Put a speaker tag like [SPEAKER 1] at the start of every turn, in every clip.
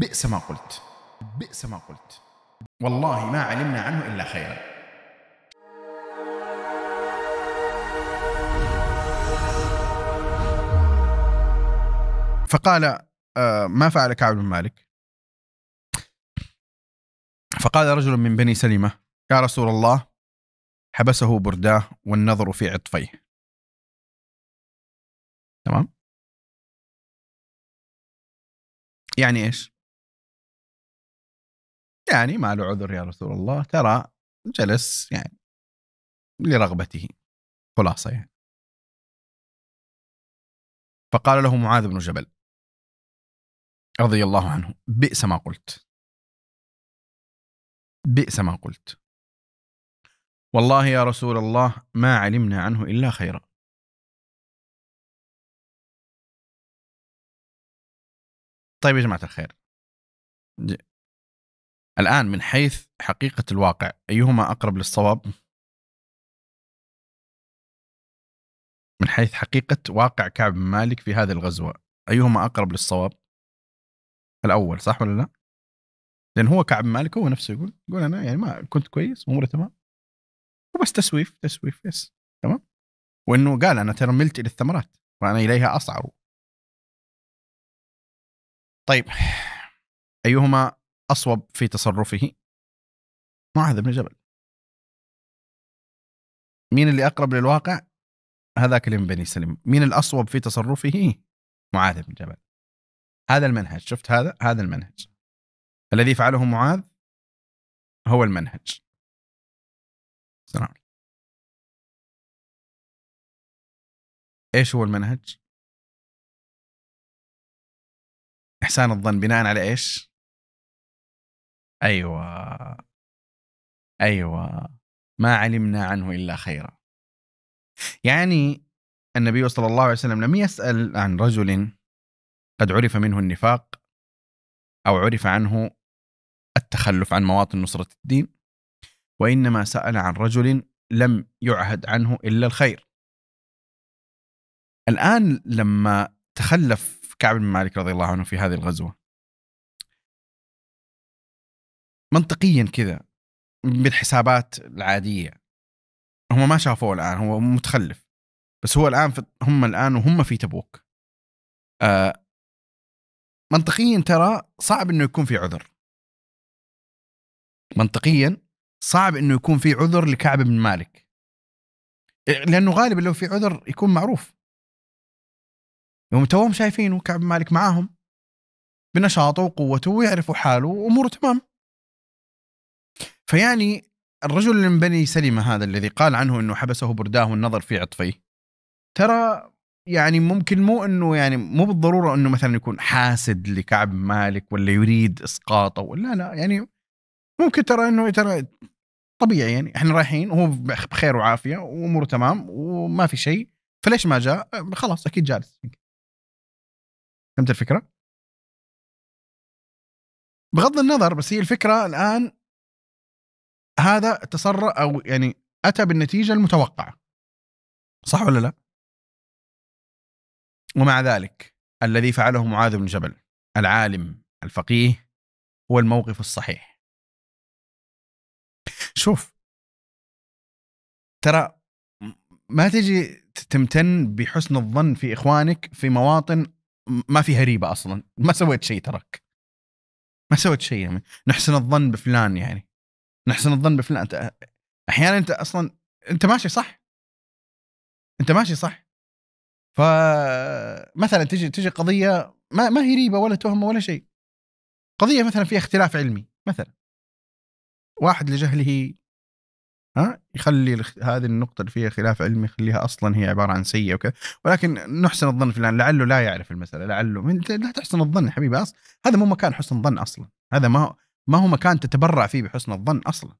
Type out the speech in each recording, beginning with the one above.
[SPEAKER 1] بئس ما قلت بئس ما قلت والله ما علمنا عنه إلا خيرا فقال آه، ما فعل كعب بن مالك
[SPEAKER 2] فقال رجل من بني سلمة يا رسول الله حبسه برداه والنظر في عطفيه تمام يعني ايش يعني ما له عذر يا رسول الله ترى جلس يعني لرغبته خلاصة يعني فقال له معاذ بن جبل رضي الله عنه بئس ما قلت بئس ما قلت والله يا رسول الله ما علمنا عنه إلا خيرا طيب يا جماعة الخير الآن من حيث حقيقة الواقع أيهما أقرب للصواب؟ من حيث حقيقة واقع كعب بن مالك في هذه الغزوة أيهما أقرب للصواب؟ الأول
[SPEAKER 1] صح ولا لا؟ لأن هو كعب بن مالك هو نفسه يقول يقول أنا يعني ما كنت كويس أموري تمام
[SPEAKER 2] وبس تسويف تسويف يس تمام وأنه قال أنا ترى ملت إلى الثمرات وأنا إليها أصعر طيب أيهما اصوب في تصرفه معاذ بن جبل مين اللي اقرب للواقع هذاك اللي من بني سلم مين
[SPEAKER 1] الاصوب في تصرفه معاذ بن جبل هذا المنهج شفت هذا هذا
[SPEAKER 2] المنهج الذي فعله معاذ هو المنهج سلام ايش هو المنهج احسان الظن بناء على ايش ايوه ايوه ما علمنا عنه الا خيرا يعني النبي صلى الله
[SPEAKER 1] عليه وسلم لم يسال عن رجل قد عرف منه النفاق او عرف عنه التخلف عن مواطن نصره الدين وانما سال عن رجل لم يعهد عنه الا الخير الان لما تخلف كعب بن مالك رضي الله عنه في هذه الغزوه منطقيا كذا بالحسابات العاديه هم ما شافوه الان هو متخلف بس هو الان في هم الان
[SPEAKER 2] وهم في تبوك آه منطقيا ترى صعب انه يكون في عذر منطقيا صعب انه يكون في
[SPEAKER 1] عذر لكعب بن مالك لانه غالبا لو في عذر يكون معروف يوم توهم شايفينه كعب بن مالك معاهم بنشاطه وقوته ويعرفوا حاله واموره تمام فيعني الرجل من بني سلمة هذا الذي قال عنه أنه حبسه برداه والنظر في عطفيه ترى يعني ممكن مو انه يعني مو بالضروره انه مثلا يكون حاسد لكعب مالك ولا يريد اسقاطه ولا لا يعني ممكن ترى انه ترى طبيعي يعني احنا رايحين وهو بخير وعافيه واموره تمام وما في شيء فليش ما جاء؟
[SPEAKER 2] خلاص اكيد جالس فهمت الفكره؟ بغض النظر بس هي الفكره الان هذا تسرع
[SPEAKER 1] او يعني اتى بالنتيجه المتوقعه صح ولا لا؟ ومع ذلك الذي فعله معاذ بن جبل العالم الفقيه
[SPEAKER 2] هو الموقف الصحيح شوف ترى ما تجي تمتن بحسن الظن
[SPEAKER 1] في اخوانك في مواطن ما فيها ريبه اصلا ما سويت شيء ترك ما سويت شيء يعني. نحسن الظن بفلان يعني نحسن الظن بفلان انت احيانا انت اصلا انت ماشي صح انت ماشي صح فمثلا تجي تجي قضيه ما ما هي ريبه ولا تهمه ولا شيء قضيه مثلا فيها اختلاف علمي مثلا واحد لجهله ها يخلي هذه النقطة اللي فيها خلاف علمي يخليها أصلا هي عبارة عن سيئة وكذا ولكن نحسن الظن فلان لعله لا يعرف المسألة لعله لا تحسن الظن يا حبيبي أصلا هذا مو مكان حسن ظن أصلا هذا ما ما هو مكان تتبرع فيه بحسن الظن اصلا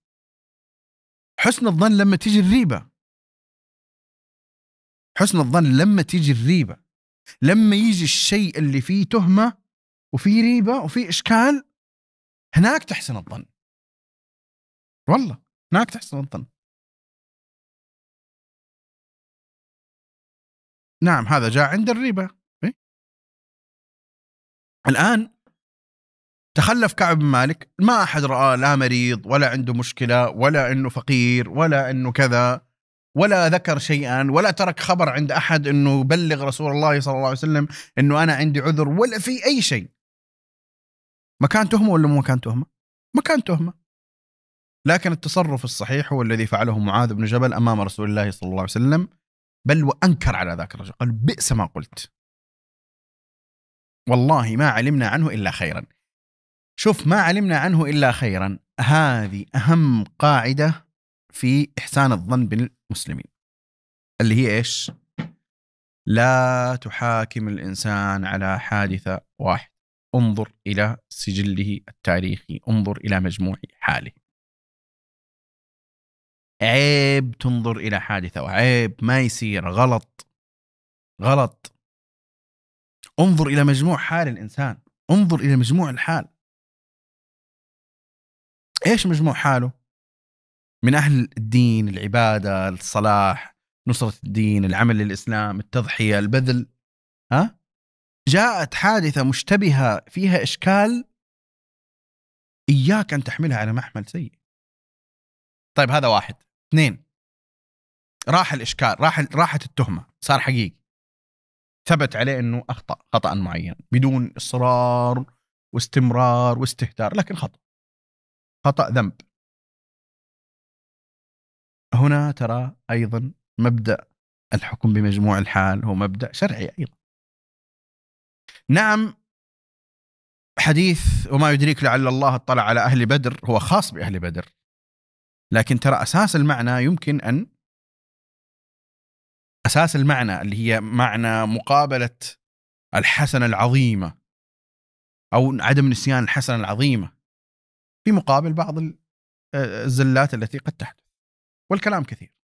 [SPEAKER 1] حسن الظن لما تيجي الريبه حسن الظن لما تيجي الريبه لما يجي الشيء اللي فيه تهمه وفي ريبه وفي اشكال
[SPEAKER 2] هناك تحسن الظن والله هناك تحسن الظن نعم هذا جاء عند الريبه إيه؟ الآن
[SPEAKER 1] تخلف كعب بن مالك ما أحد رآه لا مريض ولا عنده مشكلة ولا أنه فقير ولا أنه كذا ولا ذكر شيئا ولا ترك خبر عند أحد أنه بلغ رسول الله صلى الله عليه وسلم أنه أنا عندي عذر ولا في أي شيء مكان تهمة ولا مو مكان تهمة مكان تهمة لكن التصرف الصحيح هو الذي فعله معاذ بن جبل أمام رسول الله صلى الله عليه وسلم بل وأنكر على ذاك الرجل قال بئس ما قلت والله ما علمنا عنه إلا خيرا شوف ما علمنا عنه إلا خيرا هذه أهم قاعدة في إحسان الظن بالمسلمين اللي هي إيش لا تحاكم الإنسان على حادثة واحد انظر إلى سجله التاريخي انظر إلى مجموع حاله عيب تنظر إلى حادثة وعيب ما يصير غلط
[SPEAKER 2] غلط انظر إلى مجموع حال الإنسان انظر إلى مجموع الحال ايش مجموع حاله؟ من اهل
[SPEAKER 1] الدين، العباده، الصلاح، نصره الدين، العمل للاسلام، التضحيه، البذل ها؟ جاءت حادثه مشتبهه فيها اشكال اياك ان تحملها على محمل سيء. طيب هذا واحد، اثنين راح الاشكال، راح راحت التهمه، صار حقيقي. ثبت عليه انه
[SPEAKER 2] اخطا خطا معين
[SPEAKER 1] بدون اصرار واستمرار واستهتار لكن خطا خطأ ذنب هنا ترى أيضا مبدأ الحكم بمجموع الحال هو مبدأ شرعي أيضا نعم حديث وما يدريك لعل الله اطلع على أهل بدر هو خاص بأهل بدر لكن ترى أساس المعنى يمكن أن أساس المعنى اللي هي معنى مقابلة الحسنة العظيمة أو عدم نسيان الحسنة
[SPEAKER 2] العظيمة في مقابل بعض آه، الزلات التي قد تحدث والكلام كثير